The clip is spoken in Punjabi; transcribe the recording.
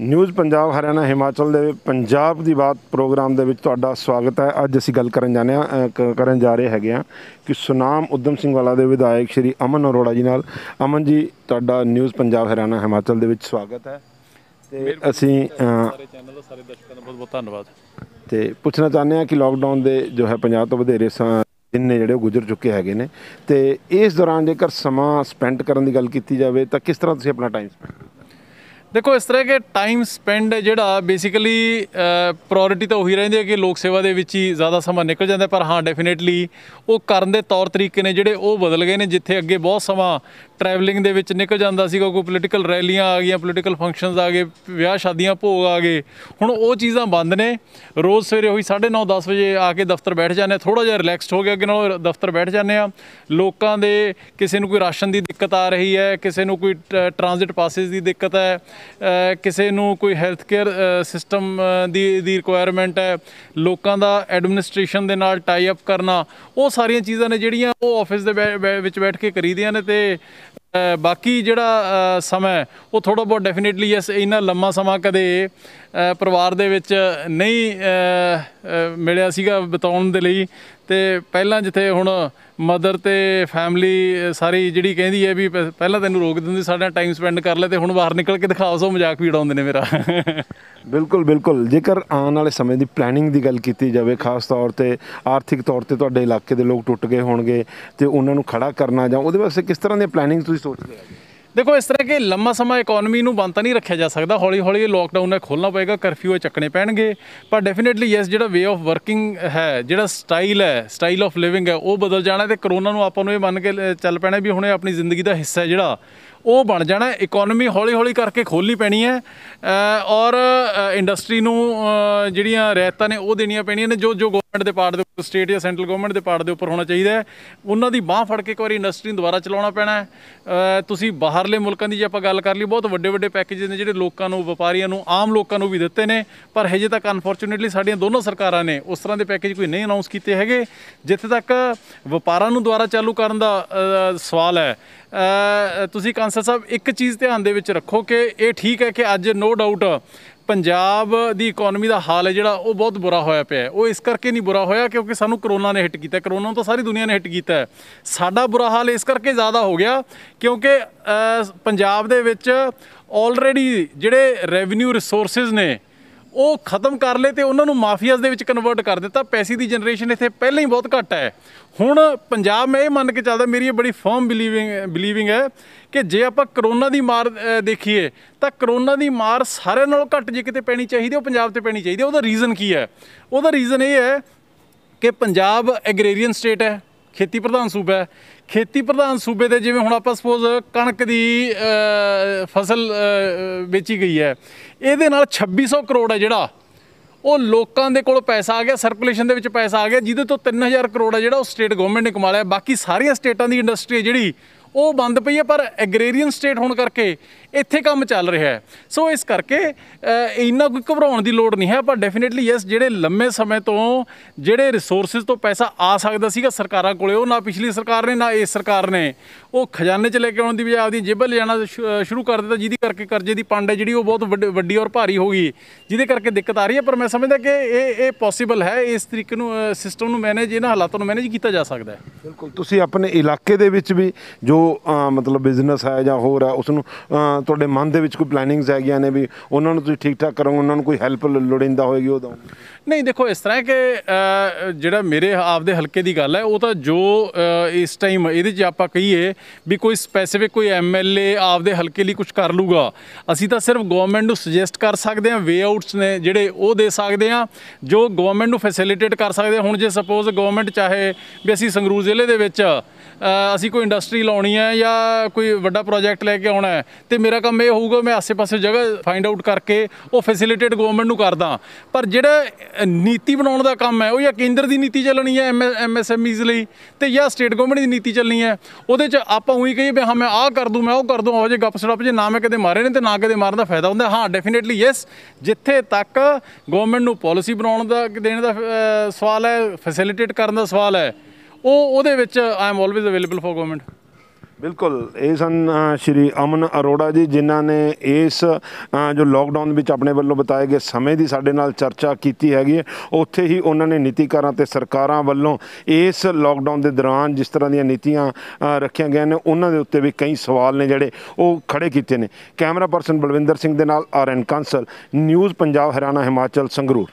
ਨਿਊਜ਼ ਪੰਜਾਬ ਹਰਿਆਣਾ ਹਿਮਾਚਲ ਦੇ ਪੰਜਾਬ ਦੀ ਬਾਤ ਪ੍ਰੋਗਰਾਮ ਦੇ ਵਿੱਚ ਤੁਹਾਡਾ ਸਵਾਗਤ ਹੈ ਅੱਜ ਅਸੀਂ ਗੱਲ ਕਰਨ ਜਾਣੇ ਆ ਕਰਨ ਜਾ ਰਹੇ ਹੈਗੇ ਆ ਕਿ ਸੁਨਾਮ ਉਦਮ ਸਿੰਘ ਵਾਲਾ ਦੇ ਵਿਧਾਇਕ ਸ਼੍ਰੀ ਅਮਨ ਅਰੋੜਾ ਜੀ ਨਾਲ ਅਮਨ ਜੀ ਤੁਹਾਡਾ ਨਿਊਜ਼ ਪੰਜਾਬ ਹਰਿਆਣਾ ਹਿਮਾਚਲ ਦੇ ਵਿੱਚ ਸਵਾਗਤ ਹੈ ਤੇ ਅਸੀਂ ਸਾਰੇ ਚੈਨਲ ਦਾ ਸਾਰੇ ਦਰਸ਼ਕਾਂ ਦਾ ਬਹੁਤ ਬਹੁਤ ਧੰਨਵਾਦ ਤੇ ਪੁੱਛਣਾ ਚਾਹੁੰਦੇ ਆ ਕਿ ਲਾਕਡਾਊਨ ਦੇ ਜੋ ਹੈ 50 ਤੋਂ ਵਧੇਰੇ ਦਿਨ ਨੇ ਜਿਹੜੇ ਗੁਜ਼ਰ ਚੁੱਕੇ ਹੈਗੇ ਨੇ ਤੇ ਇਸ ਦੌਰਾਨ ਜੇਕਰ ਸਮਾਂ ਸਪੈਂਡ ਕਰਨ ਦੀ ਗੱਲ ਕੀਤੀ ਜਾਵੇ ਤਾਂ ਕਿਸ ਤਰ੍ਹਾਂ ਤੁਸੀਂ ਆਪਣਾ ਟਾਈਮ ਸਪੈਂਡ ਦੇਖੋ ਇਸ ਤਰ੍ਹਾਂ ਕਿ ਟਾਈਮ ਸਪੈਂਡ ਜਿਹੜਾ ਬੇਸਿਕਲੀ ਪ੍ਰਾਇੋਰਟੀ ਤਾਂ ਉਹੀ ਰਹਿੰਦੀ ਹੈ ਕਿ ਲੋਕ ਸੇਵਾ ਦੇ ਵਿੱਚ ਹੀ ਜ਼ਿਆਦਾ ਸਮਾਂ ਨਿਕਲ ਜਾਂਦਾ ਪਰ ਹਾਂ ਡੈਫੀਨੇਟਲੀ ਉਹ ਕਰਨ ਦੇ ਤੌਰ ਤਰੀਕੇ ਨੇ ਜਿਹੜੇ ਉਹ ਬਦਲ ਗਏ ਨੇ ਜਿੱਥੇ ਅੱਗੇ ਬਹੁਤ ਸਮਾਂ ਟਰੈਵਲਿੰਗ ਦੇ ਵਿੱਚ ਨਿਕਲ ਜਾਂਦਾ ਸੀਗਾ ਕੋਈ ਪੋਲੀਟੀਕਲ ਰੈਲੀਆਂ ਆ ਗਈਆਂ ਪੋਲੀਟੀਕਲ ਫੰਕਸ਼ਨਸ ਆ ਗਏ ਵਿਆਹ ਸ਼ਾਦੀਆਂ ਭੋਗ ਆ ਗਏ ਹੁਣ ਉਹ ਚੀਜ਼ਾਂ ਬੰਦ ਨੇ ਰੋਜ਼ ਸਵੇਰੇ ਹੋਈ 9:30 10 ਵਜੇ ਆ ਕੇ ਦਫ਼ਤਰ ਬੈਠ ਜਾਂਦੇ ਥੋੜਾ ਜਿਹਾ ਰਿਲੈਕਸਡ ਹੋ ਗਿਆ ਅੱਗੇ ਨਾਲ ਦਫ਼ਤਰ ਬੈਠ ਜਾਂਦੇ ਆ ਲੋਕਾਂ ਦੇ ਕਿਸੇ ਨੂੰ ਕੋਈ ਰਾਸ਼ਨ ਦੀ ਦਿੱਕਤ ਆ ਰਹੀ ਹੈ ਕਿਸੇ ਨੂੰ ਕੋਈ ਟ੍ਰਾਂਜ਼ਿਟ ਪਾਸਿਸ ਦੀ ਦਿੱਕਤ ਹੈ ਕਿਸੇ ਨੂੰ ਕੋਈ ਹੈਲਥ ਕੇਅਰ ਸਿਸਟਮ ਦੀ ਦੀ ਰਿਕੁਆਇਰਮੈਂਟ ਹੈ ਲੋਕਾਂ ਦਾ ਐਡਮਿਨਿਸਟ੍ਰੇਸ਼ਨ ਦੇ ਨਾਲ ਟਾਈ ਅਪ ਕਰਨਾ ਉਹ ਸਾਰੀਆਂ ਚੀਜ਼ਾਂ ਨੇ ਜਿਹੜੀਆਂ ਉਹ ਆਫਿਸ ਦੇ ਵਿੱਚ ਬੈਠ ਕੇ ਕਰੀਦੀਆਂ ਨੇ ਤੇ ਬਾਕੀ ਜਿਹੜਾ ਸਮਾਂ ਉਹ ਥੋੜਾ ਬਹੁਤ ਡੈਫੀਨਿਟਲੀ ਇਸ ਇਨਾ ਲੰਮਾ ਸਮਾਂ ਕਦੇ ਪਰਿਵਾਰ ਦੇ ਵਿੱਚ ਨਹੀਂ ਮਿਲਿਆ ਸੀਗਾ ਬਤਾਉਣ ਦੇ ਲਈ ਤੇ ਪਹਿਲਾਂ ਜਿੱਥੇ ਹੁਣ ਮਦਰ ਤੇ ਫੈਮਿਲੀ ਸਾਰੀ ਜਿਹੜੀ ਕਹਿੰਦੀ ਹੈ ਵੀ ਪਹਿਲਾਂ ਤੈਨੂੰ ਰੋਕ ਦਿੰਦੀ ਸਾਡਾ ਟਾਈਮ ਸਪੈਂਡ ਕਰ ਲੈ ਤੇ ਹੁਣ ਬਾਹਰ ਨਿਕਲ ਕੇ ਦਿਖਾਓ ਸੋ ਮਜ਼ਾਕ ਵੀ ਉਡਾਉਂਦੇ ਨੇ ਮੇਰਾ ਬਿਲਕੁਲ ਬਿਲਕੁਲ ਜੇਕਰ ਆਉਣ ਵਾਲੇ ਸਮੇਂ ਦੀ ਪਲੈਨਿੰਗ ਦੀ ਗੱਲ ਕੀਤੀ ਜਾਵੇ ਖਾਸ ਤੌਰ ਤੇ ਆਰਥਿਕ ਤੌਰ ਤੇ ਤੁਹਾਡੇ ਇਲਾਕੇ ਦੇ ਲੋਕ ਟੁੱਟ ਗਏ ਹੋਣਗੇ ਤੇ ਉਹਨਾਂ ਨੂੰ ਖੜਾ ਕਰਨਾ ਜਾਂ ਉਹਦੇ ਵਾਸਤੇ ਕਿਸ ਤਰ੍ਹਾਂ ਦੀ ਪਲੈਨਿੰਗ ਤੁਸੀਂ ਸੋਚਦੇ ਹੋ ਦੇਖੋ ਇਸ ਤਰ੍ਹਾਂ ਕਿ ਲੰਮਾ ਸਮਾਂ ਇਕਨੋਮੀ ਨੂੰ ਬੰਦ ਤਾਂ ਨਹੀਂ ਰੱਖਿਆ ਜਾ ਸਕਦਾ ਹੌਲੀ ਹੌਲੀ ਇਹ ਲੋਕਡਾਊਨ ਹੈ ਖੋਲਣਾ ਪਏਗਾ ਕਰਫਿਊ ਚੱਕਣੇ ਪੈਣਗੇ ਪਰ ਡੈਫੀਨਿਟਲੀ ਯੈਸ ਜਿਹੜਾ ਵੇ ਆਫ ਵਰਕਿੰਗ ਹੈ ਜਿਹੜਾ ਸਟਾਈਲ ਹੈ ਸਟਾਈਲ ਆਫ ਲਿਵਿੰਗ ਹੈ ਉਹ ਬਦਲ ਜਾਣਾ ਤੇ ਕਰੋਨਾ ਨੂੰ ਆਪਾਂ ਨੂੰ ਇਹ ਮੰਨ ਕੇ ਚੱਲ ਪੈਣਾ ਵੀ ਹੁਣੇ ਆਪਣੀ ਜ਼ਿੰਦਗੀ ਦਾ ਹਿੱਸਾ ਹੈ ਜਿਹੜਾ ਉਹ ਬਣ ਜਾਣਾ ਇਕਨੋਮੀ ਹੌਲੀ-ਹੌਲੀ ਕਰਕੇ ਖੋਲਣੀ ਪੈਣੀ ਹੈ ਔਰ ਇੰਡਸਟਰੀ ਨੂੰ ਜਿਹੜੀਆਂ ਰਹਿਤਾਂ ਨੇ ਉਹ ਦੇਣੀਆਂ ਪੈਣੀਆਂ ਨੇ ਜੋ ਜੋ ਗਵਰਨਮੈਂਟ ਦੇ ਪਾਰਟ ਦੇ ਸਟੇਟ ਜਾਂ ਸੈਂਟਰਲ ਗਵਰਨਮੈਂਟ ਦੇ ਪਾਰਟ ਦੇ ਉੱਪਰ ਹੋਣਾ ਚਾਹੀਦਾ ਹੈ ਉਹਨਾਂ ਦੀ ਬਾਹ ਫੜ ਕੇ ਇੱਕ ਵਾਰੀ ਇੰਡਸਟਰੀ ਨੂੰ ਦੁਬਾਰਾ ਚਲਾਉਣਾ ਪੈਣਾ ਹੈ ਤੁਸੀਂ ਬਾਹਰਲੇ ਮੁਲਕਾਂ ਦੀ ਜੇ ਆਪਾਂ ਗੱਲ ਕਰ ਲਈ ਬਹੁਤ ਵੱਡੇ-ਵੱਡੇ ਪੈਕੇਜ ਨੇ ਜਿਹੜੇ ਲੋਕਾਂ ਨੂੰ ਵਪਾਰੀਆਂ ਨੂੰ ਆਮ ਲੋਕਾਂ ਨੂੰ ਵੀ ਦਿੱਤੇ ਨੇ ਪਰ ਹਜੇ ਤੱਕ ਅਨਫੋਰਚੂਨੇਟਲੀ ਸਾਡੀਆਂ ਦੋਨੋਂ ਸਰਕਾਰਾਂ ਨੇ ਉਸ ਤਰ੍ਹਾਂ ਦੇ ਪੈਕੇਜ ਕੋਈ ਨਹੀਂ ਅਨਾਉਂਸ ਕੀਤੇ ਹੈਗੇ ਜਿੱਥੇ ਤੱਕ ਵਪਾਰਾਂ ਨੂੰ ਦੁਬਾਰਾ ਚਾਲੂ ਕਰਨ ਦਾ ਸਵਾਲ ਹੈ ਤੁਸੀਂ ਕੰਸ ਜੱਸਾ ਸਾਹਿਬ ਇੱਕ ਚੀਜ਼ ਧਿਆਨ ਦੇ ਵਿੱਚ ਰੱਖੋ ਕਿ ਇਹ ਠੀਕ ਹੈ ਕਿ ਅੱਜ ਨੋ ਡਾਊਟ ਪੰਜਾਬ ਦੀ ਇਕਨੋਮੀ ਦਾ ਹਾਲ ਹੈ ਜਿਹੜਾ ਉਹ ਬਹੁਤ ਬੁਰਾ ਹੋਇਆ ਪਿਆ ਹੈ ਉਹ ਇਸ ਕਰਕੇ ਨਹੀਂ ਬੁਰਾ ਹੋਇਆ ਕਿਉਂਕਿ ਸਾਨੂੰ ਕਰੋਨਾ ਨੇ ਹਿੱਟ ਕੀਤਾ ਕਰੋਨਾ ਨੂੰ ਤਾਂ ਸਾਰੀ ਦੁਨੀਆ ਨੇ ਹਿੱਟ ਕੀਤਾ ਸਾਡਾ ਬੁਰਾ ਹਾਲ ਇਸ ਕਰਕੇ ਜ਼ਿਆਦਾ ਹੋ ਗਿਆ ਕਿਉਂਕਿ ਪੰਜਾਬ ਦੇ ਵਿੱਚ ਆਲਰੇਡੀ ਜਿਹੜੇ ਰੈਵਨਿਊ ਰਿਸੋਰਸਸ ਨੇ ਉਹ ਖਤਮ ਕਰ ਲਏ ਤੇ ਉਹਨਾਂ ਨੂੰ ਮਾਫੀਆਜ਼ ਦੇ ਵਿੱਚ ਕਨਵਰਟ ਕਰ ਦਿੱਤਾ ਪੈਸੇ ਦੀ ਜਨਰੇਸ਼ਨ ਇੱਥੇ ਪਹਿਲਾਂ ਹੀ ਬਹੁਤ ਘੱਟ ਹੈ ਹੁਣ ਪੰਜਾਬ ਮੈਂ ਇਹ ਮੰਨ ਕੇ ਚੱਲਦਾ ਮੇਰੀ ਇਹ ਬੜੀ ਫਰਮ ਬਿਲੀਵਿੰਗ ਬਿਲੀਵਿੰਗ ਹੈ ਕਿ ਜੇ ਆਪਾਂ ਕਰੋਨਾ ਦੀ ਮਾਰ ਦੇਖੀਏ ਤਾਂ ਕਰੋਨਾ ਦੀ ਮਾਰ ਸਾਰਿਆਂ ਨਾਲੋਂ ਘੱਟ ਜੇ ਕਿਤੇ ਪੈਣੀ ਚਾਹੀਦੀ ਉਹ ਪੰਜਾਬ ਤੇ ਪੈਣੀ ਚਾਹੀਦੀ ਉਹਦਾ ਰੀਜ਼ਨ ਕੀ ਹੈ ਉਹਦਾ ਰੀਜ਼ਨ ਇਹ ਹੈ ਕਿ ਪੰਜਾਬ ਐਗਰੇਰੀਅਨ ਸਟੇਟ ਹੈ ਖੇਤੀ ਪ੍ਰਧਾਨ ਸੂਬਾ ਹੈ ਖੇਤੀ ਪ੍ਰਧਾਨ ਸੂਬੇ ਦੇ ਜਿਵੇਂ ਹੁਣ ਆਪਾਂ ਸਪੋਜ਼ ਕਣਕ ਦੀ ਫਸਲ ਵੇਚੀ ਗਈ ਹੈ ਇਹਦੇ ਨਾਲ 2600 ਕਰੋੜ ਹੈ ਜਿਹੜਾ ਉਹ ਲੋਕਾਂ ਦੇ ਕੋਲ ਪੈਸਾ ਆ ਗਿਆ ਸਰਕੂਲੇਸ਼ਨ ਦੇ ਵਿੱਚ ਪੈਸਾ ਆ ਗਿਆ ਜਿਹਦੇ ਤੋਂ 3000 ਕਰੋੜ ਹੈ ਜਿਹੜਾ ਉਹ ਸਟੇਟ ਗਵਰਨਮੈਂਟ ਨੇ ਕਮਾ ਲਿਆ ਬਾਕੀ ਸਾਰੀਆਂ ਸਟੇਟਾਂ ਦੀ ਇੰਡਸਟਰੀ ਜਿਹੜੀ ਉਹ ਬੰਦ ਪਈ ਹੈ ਪਰ ਐਗਰੇਰੀਅਨ ਸਟੇਟ ਹੋਣ ਕਰਕੇ ਇੱਥੇ ਕੰਮ ਚੱਲ ਰਿਹਾ ਹੈ ਸੋ ਇਸ ਕਰਕੇ ਇੰਨਾ ਕੋਈ ਘਬਰਾਉਣ ਦੀ ਲੋੜ ਨਹੀਂ ਹੈ ਪਰ ਡੈਫੀਨਿਟਲੀ ਯੈਸ ਜਿਹੜੇ ਲੰਮੇ ਸਮੇਂ ਤੋਂ ਜਿਹੜੇ ਰਿਸੋਰਸਸ ਤੋਂ ਪੈਸਾ ਆ ਸਕਦਾ ਸੀਗਾ ਸਰਕਾਰਾਂ ਕੋਲੇ ਉਹ ਨਾ ਪਿਛਲੀ ਸਰਕਾਰ ਨੇ ਨਾ ਇਸ ਸਰਕਾਰ ਨੇ ਉਹ ਖਜ਼ਾਨੇ 'ਚ ਲੈ ਕੇ ਆਉਣ ਦੀ ਬਜਾਏ ਆਪਦੀ ਜੇਬਾਂ ਲੈ ਜਾਣਾ ਸ਼ੁਰੂ ਕਰ ਦਿੱਤਾ ਜਿਹਦੀ ਕਰਕੇ ਕਰਜ਼ੇ ਦੀ ਪੰਡ ਹੈ ਜਿਹੜੀ ਉਹ ਬਹੁਤ ਵੱਡੀ ਔਰ ਭਾਰੀ ਹੋ ਗਈ ਜਿਹਦੇ ਕਰਕੇ ਦਿੱਕਤ ਆ ਰਹੀ ਹੈ ਪਰ ਮੈਂ ਸਮਝਦਾ ਕਿ ਇਹ ਇਹ ਪੋਸੀਬਲ ਹੈ ਇਸ ਤਰੀਕੇ ਨੂੰ ਸਿਸਟਮ ਨੂੰ ਮੈਨੇਜ ਇਹਨਾਂ ਹਾਲਾਤਾਂ ਨੂੰ ਮੈਨੇਜ ਕੀਤਾ ਜਾ ਸਕਦਾ ਹੈ ਬਿਲਕੁਲ ਤੁਸੀਂ ਆਪਣੇ ਇਲਾਕੇ ਦੇ ਵਿੱਚ ਵੀ ਜੋ ਮਤਲਬ ਬਿਜ਼ਨਸ ਹੈ ਜਾਂ ਹੋਰ ਹੈ ਉਸ ਨੂੰ ਤੁਹਾਡੇ ਮਨ ਦੇ ਵਿੱਚ ਕੋਈ ਪਲੈਨਿੰਗਸ ਹੈਗੀਆਂ ਨੇ ਵੀ ਉਹਨਾਂ ਨੂੰ ਤੁਸੀਂ ਠੀਕ ਠਾਕ ਕਰੋਗੇ ਉਹਨਾਂ ਨੂੰ ਕੋਈ ਹੈਲਪ ਲੋੜਿੰਦਾ ਹੋਏਗੀ ਉਹ ਦਵਾਂਗੇ ਨਹੀਂ ਦੇਖੋ ਇਸ ਤਰ੍ਹਾਂ ਕਿ ਜਿਹੜਾ ਮੇਰੇ ਆਪਦੇ ਹਲਕੇ ਦੀ ਗੱਲ ਹੈ ਉਹ ਤਾਂ ਜੋ ਇਸ ਟਾਈਮ ਇਹਦੇ 'ਚ ਆਪਾਂ ਕਹੀਏ ਵੀ ਕੋਈ ਸਪੈਸੀਫਿਕ ਕੋਈ ਐਮਐਲਏ ਆਪਦੇ ਹਲਕੇ ਲਈ ਕੁਝ ਕਰ ਲੂਗਾ ਅਸੀਂ ਤਾਂ ਸਿਰਫ ਗਵਰਨਮੈਂਟ ਨੂੰ ਸੁਜੈਸਟ ਕਰ ਸਕਦੇ ਹਾਂ ਵੇ ਆਊਟਸ ਨੇ ਜਿਹੜੇ ਉਹ ਦੇ ਸਕਦੇ ਹਾਂ ਜੋ ਗਵਰਨਮੈਂਟ ਨੂੰ ਫੈਸਿਲਿਟੇਟ ਕਰ ਸਕਦੇ ਹੁਣ ਜੇ ਸਪੋਜ਼ ਗਵਰਨਮੈਂਟ ਚਾਹੇ ਵੀ ਅਸੀਂ ਸੰਗਰੂਰ ਜ਼ਿਲ੍ਹੇ ਦੇ ਵਿੱਚ ਅਸੀਂ ਕੋਈ ਇੰਡਸਟਰੀ ਲਾਉਣੀ ਹੈ ਜਾਂ ਕੋਈ ਵੱਡਾ ਪ੍ਰੋਜੈਕਟ ਲੈ ਕੇ ਆਉਣਾ ਹੈ ਤੇ ਮੇਰਾ ਕੰਮ ਇਹ ਹੋਊਗਾ ਮੈਂ ਆਸੇ-ਪਾਸੇ ਜਗ੍ਹਾ ਫਾਈਂਡ ਆਊਟ ਕਰਕੇ ਉਹ ਫੈਸਿਲਿਟੇਟ ਗਵਰਨਮੈਂਟ ਨੂੰ ਕਰਦਾ ਪਰ ਜਿਹੜਾ ਨੀਤੀ ਬਣਾਉਣ ਦਾ ਕੰਮ ਹੈ ਉਹ ਜਾਂ ਕੇਂਦਰ ਦੀ ਨੀਤੀ ਚੱਲਣੀ ਹੈ ਐਮਐਸਐਮਈਜ਼ ਲਈ ਤੇ ਜਾਂ ਸਟੇਟ ਗਵਰਨਮੈਂਟ ਦੀ ਨੀਤੀ ਚੱਲਣੀ ਹੈ ਉਹਦੇ 'ਚ ਆਪਾਂ ਉਹੀ ਕਹੀਏ ਵੀ ਹਾਂ ਮੈਂ ਆਹ ਕਰ ਦੂੰ ਮੈਂ ਉਹ ਕਰ ਦੂੰ ਉਹ ਜੇ ਸੜਪ ਜੇ ਨਾ ਮੈਂ ਕਦੇ ਮਾਰੇ ਨੇ ਤੇ ਨਾ ਕਦੇ ਮਾਰਨ ਦਾ ਫਾਇਦਾ ਹੁੰਦਾ ਹਾਂ ਡੈਫੀਨਿਟਲੀ ਯੈਸ ਜਿੱਥੇ ਤੱਕ ਗਵਰਨਮੈਂਟ ਨੂੰ ਪਾਲਿਸੀ ਬਣਾਉਣ ਦਾ ਦੇਣ ਦਾ ਸਵਾਲ ਹੈ ਫੈਸਿਲਿਟੇਟ ਕਰਨ ਦਾ ਸਵਾਲ ਹੈ ਉਹ ਉਹਦੇ ਵਿੱਚ ਆਮ ਆਲਵੇਜ਼ ਅਵੇਲੇਬਲ ਫॉर ਗਵਰਨਮੈਂਟ ਬਿਲਕੁਲ ਇਹ ਸਨ ਸ਼੍ਰੀ ਅਮਨ ਅਰੋੜਾ ਜੀ ਜਿਨ੍ਹਾਂ ਨੇ ਇਸ ਜੋ ਲਾਕਡਾਊਨ ਵਿੱਚ ਆਪਣੇ ਵੱਲੋਂ ਬਤਾਏ ਗਏ ਸਮੇਂ ਦੀ ਸਾਡੇ ਨਾਲ ਚਰਚਾ ਕੀਤੀ ਹੈਗੀ ਉੱਥੇ ਹੀ ਉਹਨਾਂ ਨੇ ਨੀਤੀਕਾਰਾਂ ਤੇ ਸਰਕਾਰਾਂ ਵੱਲੋਂ ਇਸ ਲਾਕਡਾਊਨ ਦੇ ਦੌਰਾਨ ਜਿਸ ਤਰ੍ਹਾਂ ਦੀਆਂ ਨੀਤੀਆਂ ਰੱਖੀਆਂ ਗਈਆਂ ਨੇ ਉਹਨਾਂ ਦੇ ਉੱਤੇ ਵੀ ਕਈ ਸਵਾਲ ਨੇ ਜਿਹੜੇ ਉਹ ਖੜੇ ਕੀਤੇ ਨੇ ਕੈਮਰਾ ਪਰਸਨ ਬਲਵਿੰਦਰ ਸਿੰਘ ਦੇ ਨਾਲ ਆਰਐਨ ਕਾਂਸਲ ਨਿਊਜ਼ ਪੰਜਾਬ ਹਰਿਆਣਾ ਹਿਮਾਚਲ ਸੰਗਰੂਰ